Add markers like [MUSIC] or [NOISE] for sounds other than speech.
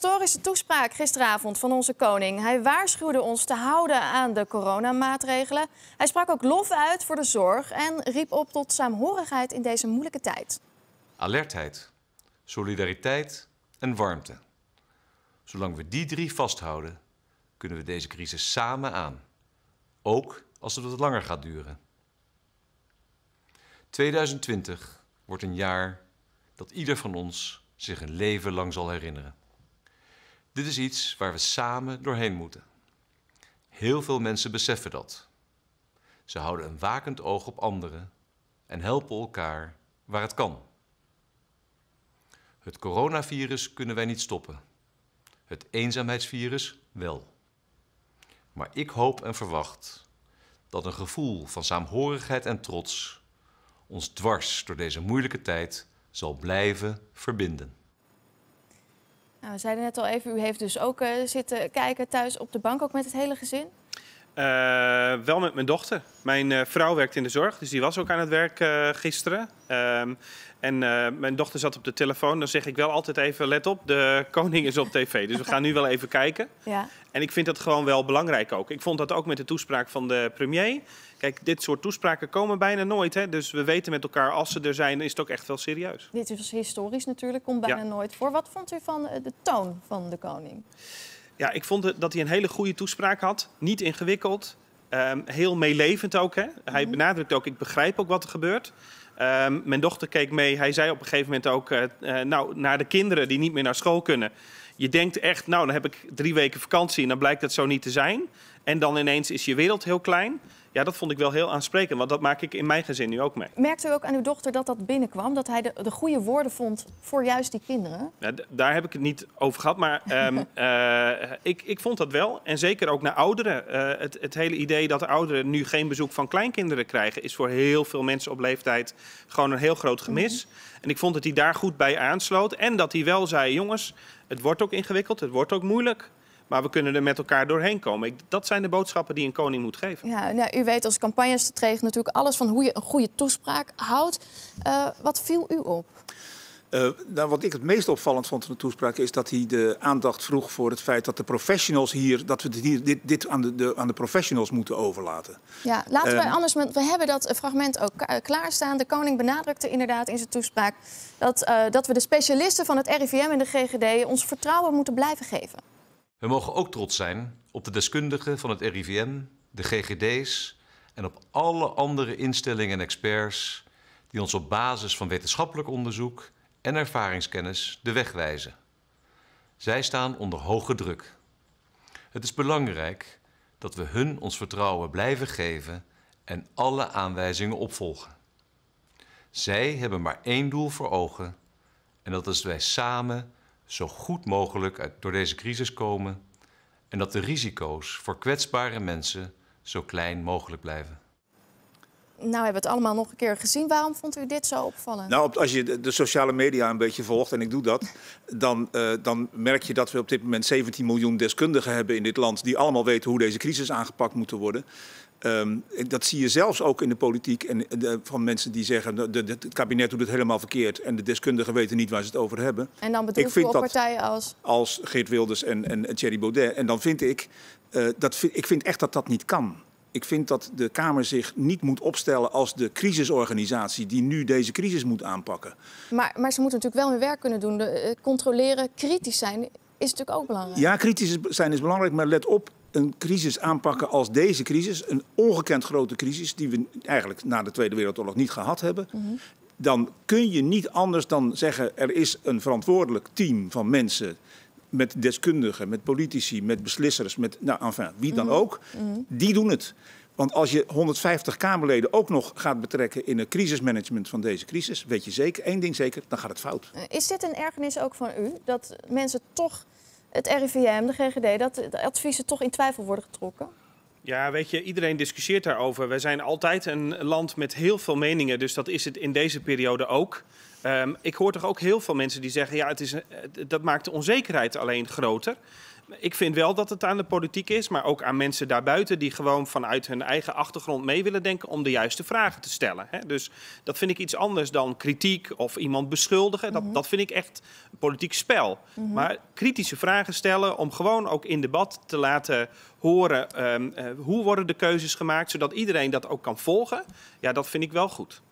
Historische toespraak gisteravond van onze koning. Hij waarschuwde ons te houden aan de coronamaatregelen. Hij sprak ook lof uit voor de zorg en riep op tot saamhorigheid in deze moeilijke tijd. Alertheid, solidariteit en warmte. Zolang we die drie vasthouden, kunnen we deze crisis samen aan. Ook als het wat langer gaat duren. 2020 wordt een jaar dat ieder van ons zich een leven lang zal herinneren. Dit is iets waar we samen doorheen moeten. Heel veel mensen beseffen dat. Ze houden een wakend oog op anderen en helpen elkaar waar het kan. Het coronavirus kunnen wij niet stoppen. Het eenzaamheidsvirus wel. Maar ik hoop en verwacht dat een gevoel van saamhorigheid en trots ons dwars door deze moeilijke tijd zal blijven verbinden. Nou, we zeiden net al even, u heeft dus ook eh, zitten kijken thuis op de bank, ook met het hele gezin? Eh, wel met mijn dochter. Mijn eh, vrouw werkt in de zorg, dus die was ook aan het werk eh, gisteren. Ehm, en mijn dochter zat op de telefoon. Dan zeg ik wel altijd even: let op, de koning is op tv. Dus we gaan nu wel even kijken. Ja. En ik vind dat gewoon wel belangrijk ook. Ik vond dat ook met de toespraak van de premier. Kijk, dit soort toespraken komen bijna nooit. Hè? Dus we weten met elkaar, als ze er zijn, is het ook echt wel serieus. Dit is historisch natuurlijk, komt bijna nooit voor. Wat vond u van de toon van de koning? Ja, ik vond dat hij een hele goede toespraak had. Niet ingewikkeld. Ehm, heel meelevend ook. Hè? Hij mhm. benadrukt ook, ik begrijp ook wat er gebeurt. Ehm, mijn dochter keek mee. Hij zei op een gegeven moment ook eh, eh, nou, naar de kinderen die niet meer naar school kunnen. Je denkt echt, nou, dan heb ik drie weken vakantie en dan blijkt dat zo niet te zijn. En dan ineens is je wereld heel klein. Ja, dat vond ik wel heel aansprekend, want dat maak ik in mijn gezin nu ook mee. Merkte u ook aan uw dochter dat dat binnenkwam? Dat hij de, de goede woorden vond voor juist die kinderen? Ja, daar heb ik het niet over gehad, maar [LAUGHS] ehm, eh, ik, ik vond dat wel. En zeker ook naar ouderen. Eh, het, het hele idee dat ouderen nu geen bezoek van kleinkinderen krijgen... is voor heel veel mensen op leeftijd gewoon een heel groot gemis. Mhm. En ik vond dat hij daar goed bij aansloot. En dat hij wel zei, jongens... Het wordt ook ingewikkeld, het wordt ook moeilijk. Maar we kunnen er met elkaar doorheen komen. dat zijn de boodschappen die een koning moet geven. Ja, nou, u weet als campagnestratege natuurlijk alles van hoe je een goede toespraak houdt. Eh, wat viel u op? Uh, wat ik het meest opvallend vond van de toespraak is dat hij de aandacht vroeg voor het feit dat de professionals hier, dat we dit, dit, dit aan, de, aan de professionals moeten overlaten. Ja, laten wij ehm, anders, we hebben dat fragment ook klaarstaan. De koning benadrukte inderdaad in zijn toespraak dat, eh, dat we de specialisten van het RIVM en de GGD ons vertrouwen moeten blijven geven. We mogen ook trots zijn op de deskundigen van het RIVM, de GGD's en op alle andere instellingen en experts die ons op basis van wetenschappelijk onderzoek en ervaringskennis de weg wijzen. Zij staan onder hoge druk. Het is belangrijk dat we hun ons vertrouwen blijven geven en alle aanwijzingen opvolgen. Zij hebben maar één doel voor ogen en dat is dat wij samen zo goed mogelijk door deze crisis komen en dat de risico's voor kwetsbare mensen zo klein mogelijk blijven. Nou hebben we het allemaal nog een keer gezien. Waarom vond u dit zo opvallend? Nou, als je de, sociale media een beetje volgt, en ik doe dat... Dan, eh, dan merk je dat we op dit moment 17 miljoen deskundigen hebben in dit land... die allemaal weten hoe deze crisis aangepakt moet worden. Ehm, dat zie je zelfs ook in de politiek en eh, de, van mensen die zeggen... Nou, de, het kabinet doet het helemaal verkeerd en de deskundigen weten niet waar ze het over hebben. En dan bedoel ik op partijen als? Als Geert Wilders en, en Thierry Baudet. En dan vind ik, eh, dat, ik vind echt dat dat niet kan ik vind dat de Kamer zich niet moet opstellen als de crisisorganisatie die nu deze crisis moet aanpakken. Maar, maar ze moeten natuurlijk wel hun werk kunnen doen. De, eh, controleren, kritisch zijn is natuurlijk ook belangrijk. Ja, kritisch zijn is belangrijk, maar let op. Een crisis aanpakken als deze crisis, een ongekend grote crisis, die we eigenlijk na de Tweede Wereldoorlog niet gehad hebben. Mhm. Dan kun je niet anders dan zeggen: er is een verantwoordelijk team van mensen met deskundigen, met politici, met beslissers, met nou, enfin, wie dan mhm. ook, mhm. die doen het. Want als je 150 Kamerleden ook nog gaat betrekken in het crisismanagement van deze crisis, weet je zeker, één ding zeker, dan gaat het fout. Eh, is dit een ergernis ook van u, dat mensen toch, het RIVM, de GGD, dat de adviezen toch in twijfel worden getrokken? Ja, weet je, iedereen discussieert daarover. Wij zijn altijd een land met heel veel meningen, dus dat is het in deze periode ook. Ehm, ik hoor toch ook heel veel mensen die zeggen: ja, het is, eh, dat maakt de onzekerheid alleen groter. Ik vind wel dat het aan de politiek is, maar ook aan mensen daarbuiten die gewoon vanuit hun eigen achtergrond mee willen denken om de juiste vragen te stellen. Hè? Dus dat vind ik iets anders dan kritiek of iemand beschuldigen. Dat, mhm. dat vind ik echt een politiek spel. Mhm. Maar kritische vragen stellen om gewoon ook in debat te laten horen ehm, eh, hoe worden de keuzes gemaakt, zodat iedereen dat ook kan volgen. Ja, dat vind ik wel goed.